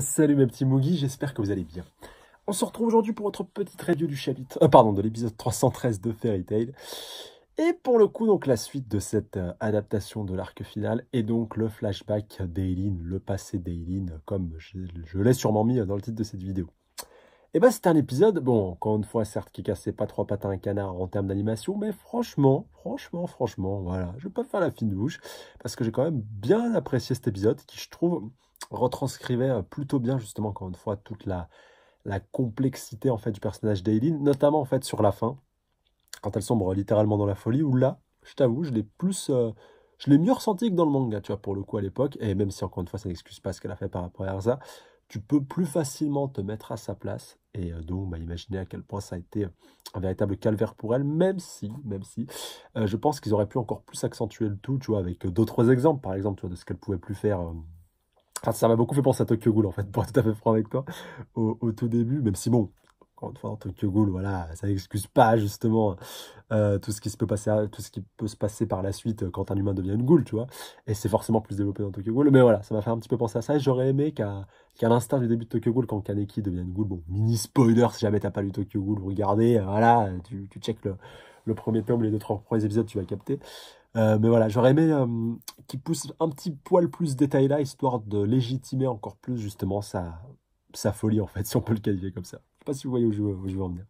Salut mes petits Moogies, j'espère que vous allez bien. On se retrouve aujourd'hui pour votre petite review du chapitre, euh, pardon, de l'épisode 313 de Fairy Tail. Et pour le coup, donc la suite de cette euh, adaptation de l'arc final et donc le flashback Dailin, le passé Dailin, comme je, l'ai sûrement mis euh, dans le titre de cette vidéo. Et eh ben, c'est un épisode, bon, encore une fois, certes, qui cassait pas trois patins à un canard en termes d'animation, mais franchement, franchement, franchement, voilà, je vais pas faire la fine bouche, parce que j'ai quand même bien apprécié cet épisode, qui je trouve retranscrivait euh, plutôt bien justement encore une fois toute la, complexité en fait du personnage d'Eileen, notamment en fait sur la fin, quand elle sombre littéralement dans la folie, où là, je t'avoue, je l'ai plus, euh, je l'ai mieux ressenti que dans le manga, tu vois, pour le coup à l'époque, et même si encore une fois ça n'excuse pas ce qu'elle a fait par rapport à Erza, tu peux plus facilement te mettre à sa place, et euh, donc bah, imaginer à quel point ça a été un véritable calvaire pour elle, même si, même si, je pense qu'ils auraient pu encore plus accentuer le tout, tu vois, avec d'autres exemples, par exemple, tu vois, de ce qu'elle pouvait plus faire Enfin, ça m'a beaucoup fait penser à Tokyo Ghoul, en fait, pour être tout à fait franc avec toi, au, tout début, même si bon, quand on hein, Tokyo Ghoul, voilà, ça n'excuse pas justement euh, tout, ce qui se peut passer, tout ce qui peut se passer par la suite euh, quand un humain devient une ghoul, tu vois. Et c'est forcément plus développé dans Tokyo Ghoul, mais voilà, ça m'a fait un petit peu penser à ça. Et j'aurais aimé qu'à l'instinct du début de Tokyo Ghoul, quand Kaneki devient une ghoul, bon, mini spoiler si jamais t'as pas lu Tokyo Ghoul, regardez, euh, voilà, tu, tu check le, premier tome, les deux, trois premiers épisodes, tu vas capter. Euh, mais voilà, j'aurais aimé euh, qu'il pousse un petit poil plus détail là, histoire de légitimer encore plus justement sa, sa folie, en fait, si on peut le qualifier comme ça. Je sais pas si vous voyez où je, veux en venir.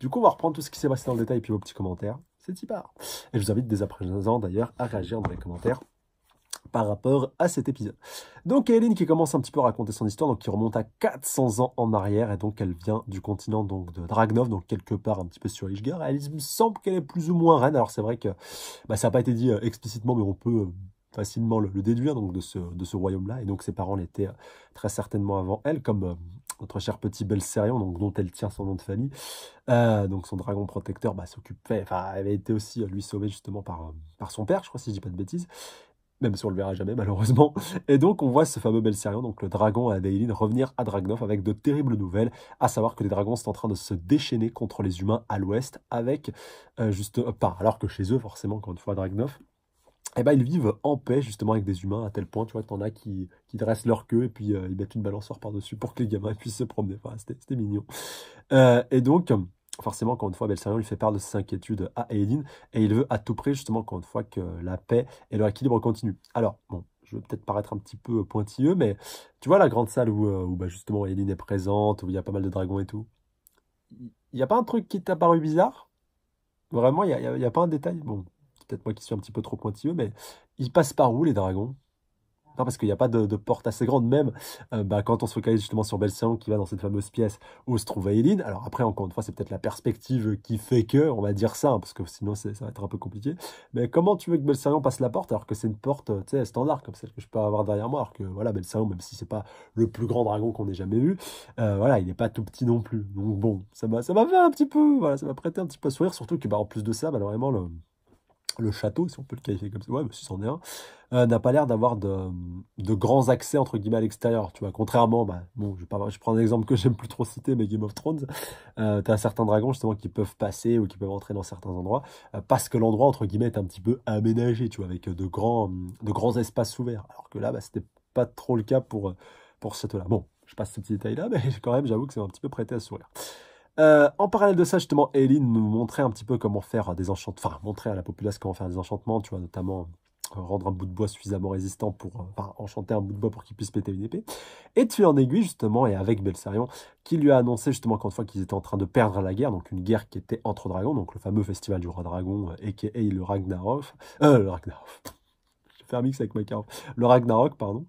Du coup, on va reprendre tout ce qui s'est passé dans le détail et puis vos petits commentaires. C'est part Et je vous invite dès à présent d'ailleurs à réagir dans les commentaires par rapport à cet épisode. Donc Eileen qui commence un petit peu à raconter son histoire, donc qui remonte à 400 ans en arrière, et donc elle vient du continent donc de Dragnov, donc quelque part un petit peu sur Ishgar. Elle me semble qu'elle est plus ou moins reine, alors c'est vrai que bah, ça n'a pas été dit euh, explicitement, mais on peut euh, facilement le, déduire donc de ce, de ce royaume-là, et donc ses parents l'étaient euh, très certainement avant elle, comme notre cher petit Belserion, donc dont elle tient son nom de famille. donc son dragon protecteur bah, s'occupait, enfin avait été aussi lui sauvé justement par, par son père, je crois si je dis pas de bêtises même si on le verra jamais malheureusement. Et donc on voit ce fameux Belserion, donc le dragon à Dailin, revenir à Dragnov avec de terribles nouvelles, à savoir que les dragons sont en train de se déchaîner contre les humains à l'ouest, avec euh, juste euh, par. alors que chez eux forcément, quand une fois à Dragnov, eh ben, ils vivent en paix justement avec des humains à tel point, tu vois, que t'en as qui, qui dressent leur queue et puis euh, ils mettent une balançoire par-dessus pour que les gamins puissent se promener. Enfin, c'était mignon. et donc, forcément, quand une fois, Belserion lui fait part de ses inquiétudes à Aelin, et il veut à tout prix, justement, encore une fois, que la paix et leur équilibre continuent. Alors, bon, je vais peut-être paraître un petit peu euh, pointilleux, mais tu vois la grande salle où, euh, où bah, justement Aelin est présente, où il y a pas mal de dragons et tout Il n'y a pas un truc qui t'a paru bizarre Vraiment, il n'y a, a, pas un détail Bon, peut-être moi qui suis un petit peu trop pointilleux, mais ils passent par où les dragons parce qu'il n'y a pas de, porte assez grande, même euh, bah, quand on se focalise justement sur Belsian qui va dans cette fameuse pièce où se trouve Aéline, Alors après, encore une fois, c'est peut-être la perspective qui fait que, on va dire ça, hein, parce que sinon ça va être un peu compliqué. Mais comment tu veux que Belsian passe la porte alors que c'est une porte euh, standard comme celle que je peux avoir derrière moi, alors que voilà, Belsian, même si c'est pas le plus grand dragon qu'on ait jamais vu, euh, voilà, il n'est pas tout petit non plus. Donc bon, ça m'a fait un petit peu, voilà, ça m'a prêté un petit peu à sourire, surtout que bah, en plus de ça, malheureusement, le le château, si on peut le qualifier comme ça, ouais, bah, si c'en est un, euh, n'a pas l'air d'avoir de, grands accès entre guillemets à l'extérieur. Tu vois, contrairement, bah, bon, je, prends un exemple que j'aime plus trop citer, mais Game of Thrones, euh, tu as certains dragons justement qui peuvent passer ou qui peuvent entrer dans certains endroits euh, parce que l'endroit entre guillemets est un petit peu aménagé, tu vois, avec de grands, espaces ouverts. Alors que là, bah, c'était pas trop le cas pour pour ce là Bon, je passe ce petit détail-là, mais quand même, j'avoue que c'est un petit peu prêté à sourire. Euh, en parallèle de ça, justement, Eileen nous montrait un petit peu comment faire des enchantements, enfin, montrer à la populace comment faire des enchantements, tu vois, notamment euh, rendre un bout de bois suffisamment résistant pour, euh, enfin, enchanter un bout de bois pour qu'il puisse péter une épée. Et tu en aiguille, justement, et avec Belsarion, qui lui a annoncé, justement, qu'une fois qu'ils étaient en train de perdre la guerre, donc une guerre qui était entre dragons, donc le fameux festival du roi dragon, et le Ragnarok, euh, le Ragnarok, je faire un mix avec ma le Ragnarok, pardon,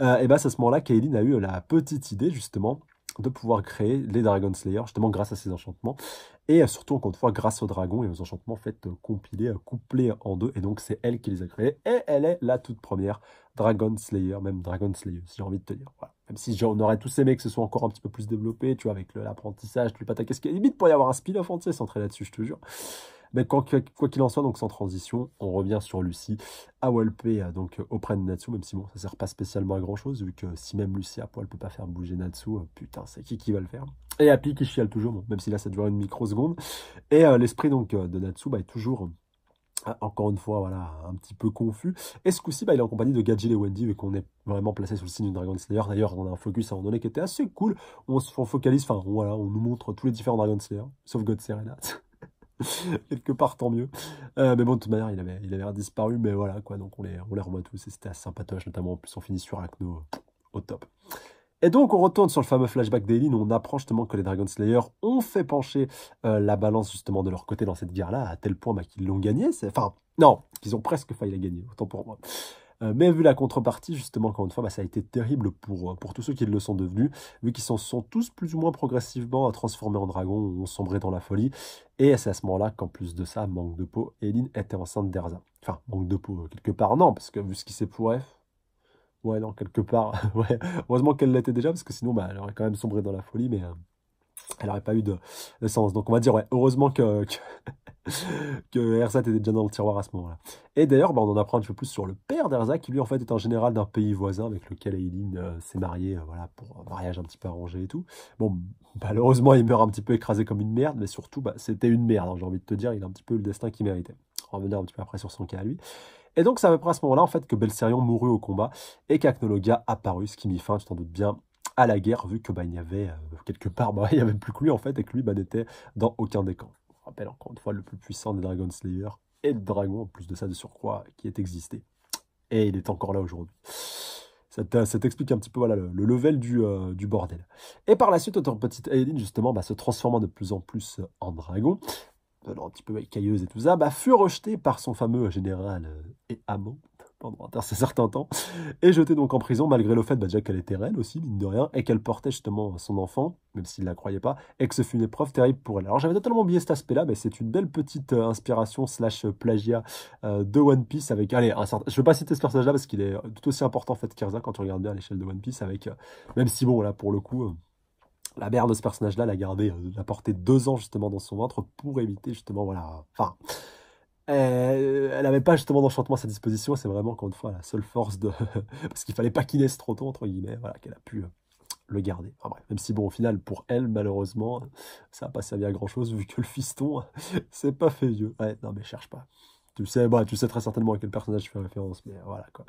et bien c'est à ce moment-là qu'Eileen a eu la petite idée, justement, de pouvoir créer les Dragon Slayer, justement grâce à ces enchantements, et euh, surtout, encore une fois, grâce aux dragons et aux enchantements faits euh, compilés, euh, couplés en deux, et donc c'est elle qui les a créés, et elle est la toute première Dragon Slayer, même Dragon Slayer, si j'ai envie de te dire, Même si on aurait tous aimé que ce soit encore un petit peu plus développé, tu vois, avec l'apprentissage, tu le a limite pour y avoir un spin-off entier centré là-dessus, je te jure. Mais ben, quoi qu'il en soit, donc sans transition, on revient sur Lucie à Walpé, euh, donc euh, auprès de Natsu, même si bon, ça sert pas spécialement à grand chose, vu que si même Lucie à poil peut pas faire bouger Natsu, euh, putain, c'est qui qui va le faire Et Happy qui chiale toujours, même si là ça dure une microseconde. Et l'esprit donc de Natsu bah, est toujours encore une fois, voilà, un petit peu confus. Et ce coup-ci, bah, il est en compagnie de Gadjil et Wendy, vu qu'on est vraiment placé sur le signe du Dragon Slayer. D'ailleurs, on a un focus à un moment donné qui était assez cool. On se focalise, enfin, voilà, on nous montre tous les différents Dragon Slayer, sauf God Serena. quelque part, tant mieux. Euh, mais bon, de toute manière, il avait, il avait disparu, mais voilà, quoi. Donc, on les, on les revoit tous et c'était assez sympatoche, notamment. En plus, on finit sur Acno euh, au top. Et donc, on retourne sur le fameux flashback d'Eileen où on apprend justement que les Dragon Slayer ont fait pencher euh, la balance justement de leur côté dans cette guerre-là, à tel point bah, qu'ils l'ont gagnée. Enfin, non, qu'ils ont presque failli la gagner, autant pour moi. Euh, mais vu la contrepartie, justement, encore une fois, bah, ça a été terrible pour, euh, pour tous ceux qui le sont devenus, vu qu'ils s'en sont tous plus ou moins progressivement euh, transformés en dragons ont sombré dans la folie. Et c'est à ce moment-là qu'en plus de ça, manque de peau, Elin était enceinte d'Erza. Enfin, manque de peau, quelque part, non, parce que vu ce qui s'est f Ouais, non, quelque part. ouais. Heureusement qu'elle l'était déjà, parce que sinon, bah, elle aurait quand même sombré dans la folie, mais elle n'aurait pas eu de, sens. Donc, on va dire, ouais, heureusement que que Erzat était déjà dans le tiroir à ce moment-là. Et d'ailleurs, bah, on en apprend un petit peu plus sur le père d'Erzat, qui lui en fait est un général d'un pays voisin avec lequel Eileen euh, s'est mariée, euh, voilà, pour un mariage un petit peu arrangé et tout. Bon, malheureusement, il meurt un petit peu écrasé comme une merde, mais surtout, bah, c'était une merde, hein, j'ai envie de te dire, il a un petit peu le destin qu'il méritait. On va revenir un petit peu après sur son cas à lui. Et donc, c'est à peu près à ce moment-là, en fait, que Belserion mourut au combat et qu'Aknologa apparut, ce qui mit fin, tu t'en doutes bien, à la guerre, vu que bah, avait euh, quelque part, il n'y avait plus que lui en fait, et que lui n'était dans aucun des camps rappelle encore une fois le plus puissant des Dragon Slayer et le dragon en plus de ça de surcroît qui est existé. Et il est encore là aujourd'hui. Ça t'explique un petit peu voilà, le, level euh, du, bordel. Et par la suite, notre petite Aileen, justement, bah, se transformant de plus en plus en dragon, un petit peu écailleuse et tout ça, bah, fut rejetée par son fameux général euh, et amant, pendant un certain temps, et jetée donc en prison, malgré le fait bah, déjà qu'elle était reine aussi, mine de rien, et qu'elle portait justement son enfant, même s'il ne la croyait pas, et que ce fut une épreuve terrible pour elle. Alors j'avais totalement oublié cet aspect-là, mais c'est une belle petite euh, inspiration slash euh, plagiat euh, de One Piece avec... Allez, un je ne veux pas citer ce personnage-là parce qu'il est tout aussi important en fait qu'Erza quand tu regardes bien à l'échelle de One Piece, avec... même si bon, là pour le coup la mère de ce personnage-là l'a gardé, l'a porté deux ans justement dans son ventre pour éviter justement, voilà, enfin, euh, elle n'avait pas justement d'enchantement à sa disposition, c'est vraiment, quand une fois, la seule force de. Parce qu'il fallait pas qu'il naisse trop tôt, entre guillemets, voilà, qu'elle a pu euh, le garder. même si, bon, au final, pour elle, malheureusement, ça n'a pas servi à grand chose, vu que le fiston, c'est pas fait vieux. Ouais, non, mais cherche pas. Tu sais, bah, tu sais très certainement à quel personnage je fais référence, mais voilà, quoi.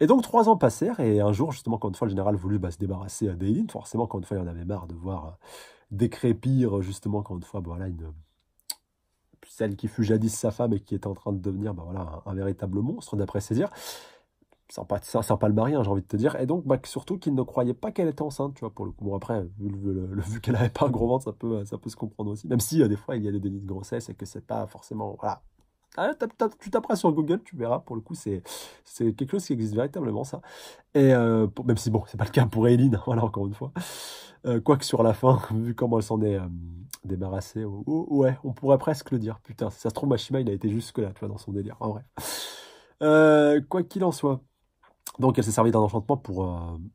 Et donc trois ans passèrent, et un jour, justement, quand une fois le général voulut bah, se débarrasser euh, d'Eileen, forcément, quand une fois, il en avait marre de voir décrépir, justement, quand une fois, bah, voilà, une, celle qui fut jadis sa femme et qui est en train de devenir bah voilà, un, véritable monstre, d'après ses dires. Sympa, pas le mari, hein, j'ai envie de te dire. Et donc, bah, surtout qu'il ne croyait pas qu'elle était enceinte, tu vois, pour le coup. Bon, après, vu, le, vu qu'elle avait pas un gros ventre, ça peut, ça peut se comprendre aussi. Même si, euh, des fois, il y a des délits de grossesse et que c'est pas forcément. Voilà. Ah, tu taperas sur Google, tu verras. Pour le coup, c'est quelque chose qui existe véritablement, ça. Et euh, même si, bon, c'est pas le cas pour Eileen, voilà, encore une fois. Euh, Quoique sur la fin, vu comment elle s'en est euh, débarrassée, ouais, on pourrait presque le dire. Putain, si ça se trouve, Mashima, il a été jusque-là, tu vois, dans son délire. En vrai. Euh, quoi qu'il en soit. Donc elle s'est servie d'un enchantement pour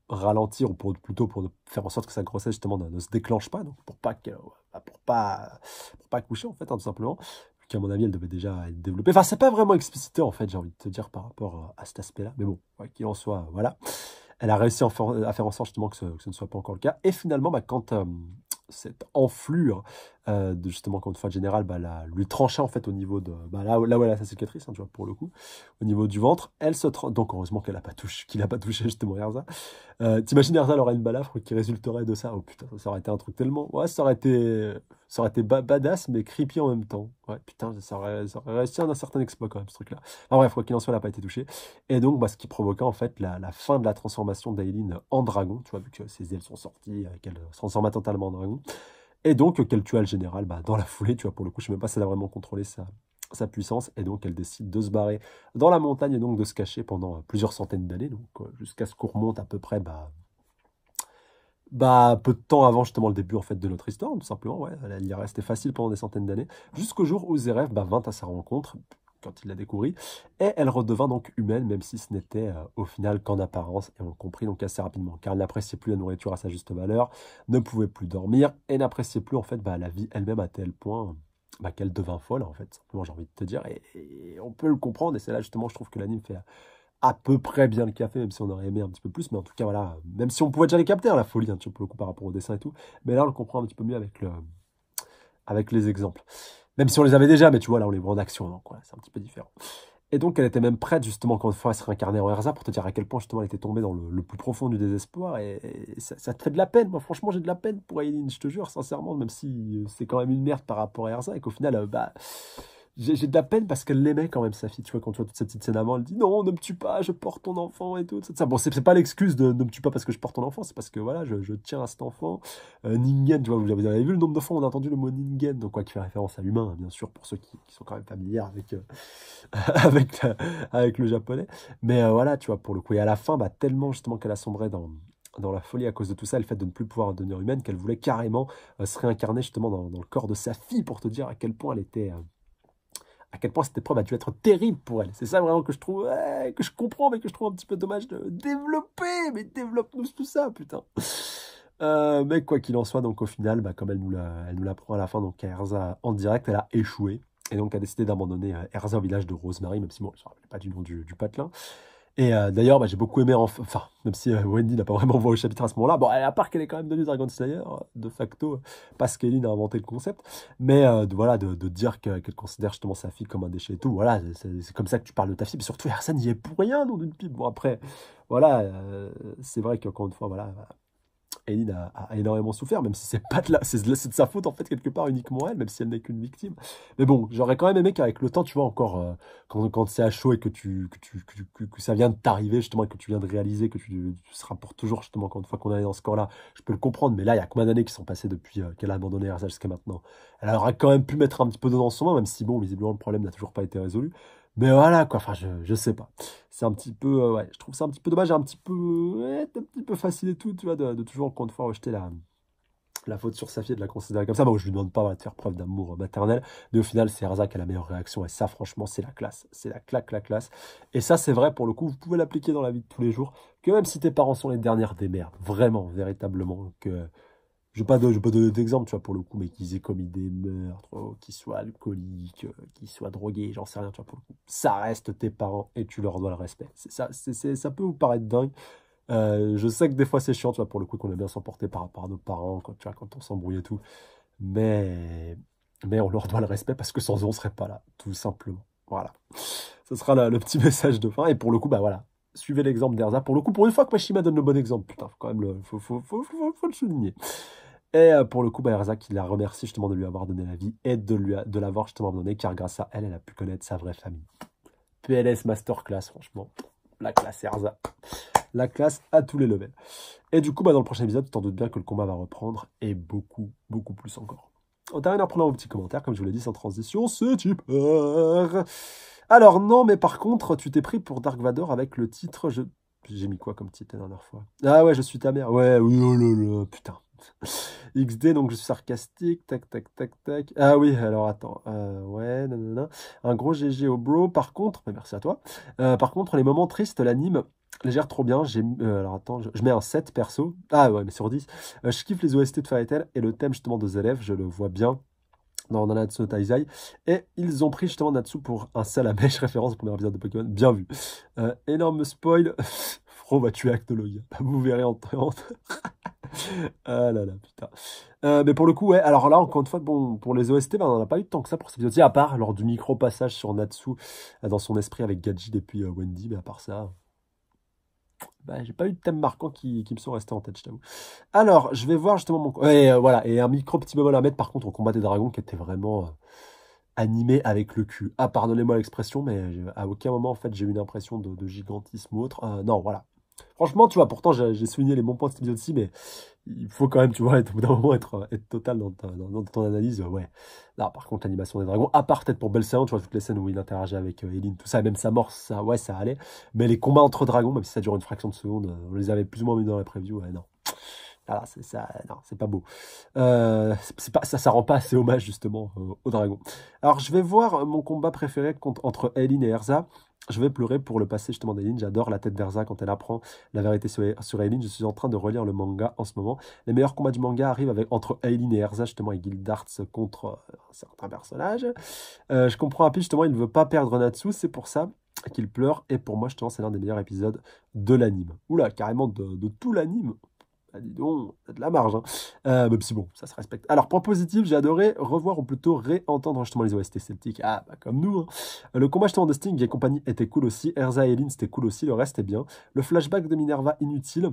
ralentir, ou pour, plutôt pour faire en sorte que sa grossesse justement ne, se déclenche pas, donc pour pas bah, pour pas, pour pas coucher en fait, hein, tout simplement qu'à mon avis, elle devait déjà être développée. Enfin, c'est pas vraiment explicité, en fait, j'ai envie de te dire, par rapport à cet aspect-là. Mais bon, quoi qu'il en soit, voilà. Elle a réussi à faire en sorte justement que ce, ne soit pas encore le cas. Et finalement, bah, quand euh, cette enflure euh, justement, quand une fois, général, bah, la, lui trancha, en fait au niveau de. Bah, là, là où elle a sa cicatrice, hein, tu vois, pour le coup, au niveau du ventre. Elle se Donc, heureusement qu'elle a pas, touché, qu'il a pas touché justement Erza. Euh, t'imagines Erza, aurait une balafre qui résulterait de ça. Oh putain, ça aurait été un truc tellement. Ouais, ça aurait été, ça aurait été badass, mais creepy en même temps. Ouais, putain, ça aurait, ça un, certain exploit quand même, ce truc-là. Enfin bref, quoi qu'il en soit, elle n'a pas été touchée. Et donc, bah, ce qui provoqua en fait la, la fin de la transformation d'Aileen en dragon, tu vois, vu que ses ailes sont sorties, euh, qu'elle se transforma totalement en dragon. Et donc, qu'elle tue le général bah, dans la foulée, tu vois, pour le coup, je ne sais même pas si elle a vraiment contrôlé sa, sa puissance, et donc elle décide de se barrer dans la montagne et donc de se cacher pendant euh, plusieurs centaines d'années, donc euh, jusqu'à ce qu'on remonte à peu près bah, bah, peu de temps avant justement le début en fait de notre histoire, tout simplement, ouais, elle y restée facile pendant des centaines d'années, jusqu'au jour où Zeref bah, vint à sa rencontre, quand il la découvrit. Et elle redevint donc humaine, même si ce n'était euh, au final qu'en apparence, et on le comprit donc assez rapidement, car elle n'appréciait plus la nourriture à sa juste valeur, ne pouvait plus dormir, et n'appréciait plus en fait bah, la vie elle-même à tel point bah, qu'elle devint folle, en fait, simplement j'ai envie de te dire, et, on peut le comprendre, et c'est là justement je trouve que l'anime fait à peu près bien le café, même si on aurait aimé un petit peu plus, mais en tout cas voilà, même si on pouvait déjà les capter, hein, la folie un petit peu par rapport au dessin et tout, mais là on le comprend un petit peu mieux avec, le, avec les exemples. Même si on les avait déjà, mais tu vois, là, on les voit en action, donc c'est un petit peu différent. Et donc, elle était même prête, justement, quand une fois, se réincarner en Erza, pour te dire à quel point, justement, elle était tombée dans le, plus profond du désespoir. Et, ça, te fait de la peine. Moi, franchement, j'ai de la peine pour Aileen, je te jure, sincèrement, même si euh, c'est quand même une merde par rapport à Erza. et qu'au final, euh, bah, j'ai de la peine parce qu'elle l'aimait quand même sa fille tu vois quand tu vois toute cette petite scène avant elle dit non ne me tue pas je porte ton enfant et tout, ça bon c'est pas l'excuse de ne me tue pas parce que je porte ton enfant c'est parce que voilà je, tiens à cet enfant euh, Ningen tu vois vous avez vu le nombre de où on a entendu le mot Ningen donc quoi qui fait référence à l'humain bien sûr pour ceux qui, sont quand même familiers avec euh, avec avec le japonais mais euh, voilà tu vois pour le coup et à la fin bah tellement justement qu'elle a sombré dans dans la folie à cause de tout ça, le fait de ne plus pouvoir devenir humaine, qu'elle voulait carrément se réincarner justement dans, le corps de sa fille pour te dire à quel point elle était à quel point cette épreuve a dû être terrible pour elle. C'est ça vraiment que je trouve, que je comprends, mais que je trouve un petit peu dommage de développer, mais développe-nous tout ça, putain. Euh, mais quoi qu'il en soit, donc au final, bah, comme elle nous, l'apprend à la fin, donc à Erza en direct, elle a échoué. Et donc a décidé d'abandonner euh, Erza au village de Rosemary, même si bon, ne pas du nom du patelin. Et euh, d'ailleurs, bah, j'ai beaucoup aimé, enfin, même si euh, Wendy n'a pas vraiment voix au chapitre à ce moment-là, bon, à part qu'elle est quand même devenue Dragon Slayer, euh, de facto, parce qu'Eline a inventé le concept, mais voilà, de, dire qu'elle considère justement sa fille comme un déchet et tout, voilà, c'est comme ça que tu parles de ta fille, mais surtout, ça n'y est pour rien, non d'une pipe. Bon, après, voilà, c'est vrai qu'encore une fois, voilà, Eline a, énormément souffert, même si c'est pas de c'est de, sa faute en fait quelque part uniquement elle, même si elle n'est qu'une victime. Mais bon, j'aurais quand même aimé qu'avec le temps, tu vois, encore euh, quand, quand c'est à chaud et que tu que, tu, que, ça vient de t'arriver justement et que tu viens de réaliser que tu, seras pour toujours justement quand une fois qu'on est dans ce corps-là, je peux le comprendre. Mais là, il y a combien d'années qui sont passées depuis euh, qu'elle a abandonné RSA jusqu'à maintenant Elle aurait quand même pu mettre un petit peu de dans son main, même si bon, visiblement le problème n'a toujours pas été résolu. Mais voilà, quoi. Enfin, je, je sais pas. C'est un petit peu. Euh, ouais, je trouve ça un petit peu dommage, un petit peu. un petit peu facile et tout, tu vois, de, toujours encore une fois rejeter la, la faute sur sa fille et de la considérer comme ça. Bon, je lui demande pas de faire preuve d'amour maternel, mais au final, c'est Razak qui a la meilleure réaction, et ça, franchement, c'est la classe. C'est la claque, la classe. Et ça, c'est vrai, pour le coup, vous pouvez l'appliquer dans la vie de tous les jours, que même si tes parents sont les dernières des merdes, vraiment, véritablement, que je ne pas, pas donner d'exemple, tu vois, pour le coup, mais qu'ils aient commis des meurtres, oh, qu'ils soient alcooliques, euh, qu'ils soient drogués, j'en sais rien, tu vois, pour le coup. Ça reste tes parents et tu leur dois le respect. ça, c'est, ça peut vous paraître dingue. Euh, je sais que des fois c'est chiant, tu vois, pour le coup, qu'on aime bien s'emporter par rapport à nos parents, quand, tu vois, quand on s'embrouille et tout. Mais, mais on leur doit le respect parce que sans eux, on serait pas là, tout simplement. Voilà. Ce sera le petit message de fin. Et pour le coup, bah voilà, suivez l'exemple d'Erza. Pour le coup, pour une fois que Mashima donne le bon exemple, putain, faut quand même le, faut, faut, faut, faut le souligner. Et euh, pour le coup, bah, Erza qui la remercie justement de lui avoir donné la vie et de, de l'avoir justement donné, car grâce à elle, elle a pu connaître sa vraie famille. PLS Masterclass, franchement. La classe Erza. La classe à tous les levels. Et du coup, bah, dans le prochain épisode, tu t'en doutes bien que le combat va reprendre, et beaucoup, beaucoup plus encore. On termine en prenant un petit commentaire, comme je vous l'ai dit, sans transition, c'est super Alors non, mais par contre, tu t'es pris pour Dark Vador avec le titre... Je... J'ai mis quoi comme titre la dernière fois Ah ouais, je suis ta mère. Ouais, oui, oh putain. XD, donc je suis sarcastique. Tac, tac, tac, tac. Ah oui, alors attends. Euh, ouais, Un gros GG au bro. Par contre, bah, merci à toi. Euh, par contre, les moments tristes l'anime les gère trop bien. Euh, alors attends, je, mets un 7 perso. Ah ouais, mais sur 10. je kiffe les OST de Firetel et le thème justement de élèves, je le vois bien dans Nanatsu Taizai. Et ils ont pris justement Natsu pour un salamèche référence au premier épisode de Pokémon. Bien vu. énorme spoil. Fro va tuer Actologue, Vous verrez en 30. ah là là, putain. Euh, mais pour le coup, ouais, alors là, encore une fois, bon, pour les OST, ben, on n'en a pas eu tant que ça pour cette vidéo à part lors du micro-passage sur Natsu euh, dans son esprit avec Gadji depuis euh, Wendy, mais à part ça. Bah, j'ai pas eu de thème marquant qui, me sont restés en tête, je t'avoue. Alors, je vais voir justement mon. Ouais, voilà, et un micro petit mal à mettre par contre au combat des dragons qui était vraiment animé avec le cul. Ah, pardonnez-moi l'expression, mais à aucun moment, en fait, j'ai eu l'impression de, de gigantisme ou autre. non, voilà, Franchement, tu vois, pourtant j'ai souligné les bons points de cet épisode-ci, mais il faut quand même, tu vois, être, moment, être, total dans, dans, ton analyse. Ouais. Là, par contre, l'animation des dragons, à part peut-être pour Belsaon, tu vois, toutes les scènes où il interagit avec euh, elin, tout ça, et même sa mort, ça, ouais, ça allait. Mais les combats entre dragons, même si ça dure une fraction de seconde, euh, on les avait plus ou moins mis dans la previews, ouais, non. Voilà, ah, c'est ça, non, c'est pas beau. Euh, c'est pas, ça, ça rend pas assez hommage justement aux dragons. Alors, je vais voir mon combat préféré contre, entre Eileen et Erza. Je vais pleurer pour le passé justement d'Eileen. J'adore la tête d'Erza quand elle apprend la vérité sur Eileen. Je suis en train de relire le manga en ce moment. Les meilleurs combats du manga arrivent avec, entre Eileen et Erza justement et Arts contre euh, un certain personnage. Euh, je comprends rapidement justement, il ne veut pas perdre Natsu, c'est pour ça qu'il pleure. Et pour moi justement, c'est l'un des meilleurs épisodes de l'anime. Oula, carrément de tout l'anime. Ah dis donc, t'as de la marge. Hein. Euh, même si bon, ça se respecte. Alors, point positif, j'ai adoré revoir ou plutôt réentendre justement les OST celtiques. Ah, bah comme nous. Hein. Euh, le combat justement de Sting et compagnie était cool aussi. Erza et Lynn, c'était cool aussi. Le reste est bien. Le flashback de Minerva, inutile.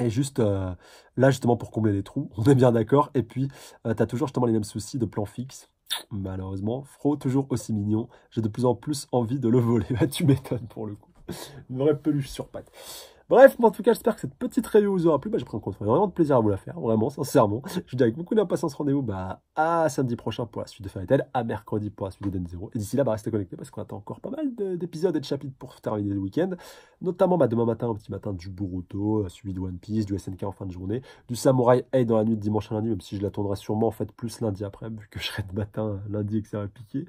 Et juste euh, là, justement, pour combler les trous, on est bien d'accord. Et puis, t'as toujours justement les mêmes soucis de plan fixe. Malheureusement, Fro, toujours aussi mignon. J'ai de plus en plus envie de le voler. Bah, tu m'étonnes pour le coup. Une vraie peluche sur patte. Bref, en tout cas, j'espère que cette petite review vous aura plu. Bah, j'ai pris vraiment de plaisir à vous la faire, vraiment, sincèrement. Je vous dis avec beaucoup d'impatience rendez-vous bah, à samedi prochain pour la suite de Fairy à mercredi pour la suite de Den Zero. Et d'ici là, bah, restez connectés parce qu'on attend encore pas mal d'épisodes et de chapitres pour terminer le week-end notamment bah, demain matin, un petit matin du Boruto, euh, suivi de One Piece, du SNK en fin de journée, du Samurai Aide dans la nuit de dimanche à lundi, même si je l'attendrai sûrement en fait plus lundi après, vu que je serai de matin euh, lundi et que ça va piquer.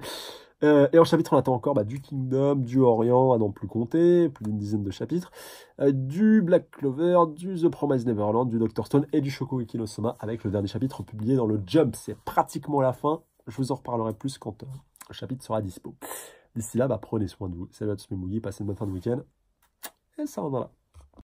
Euh, et en chapitre, on attend encore bah, du Kingdom, du Orient à n'en plus compter, plus d'une dizaine de chapitres, du Black Clover, du The Promised Neverland, du Doctor Stone et du Shokugeki no Soma, avec le dernier chapitre publié dans le Jump. C'est pratiquement la fin. Je vous en reparlerai plus quand le chapitre sera dispo. D'ici là, bah, prenez soin de vous. Salut à tous mes mouillés, passez une bonne fin de week-end. Ele é salva lá.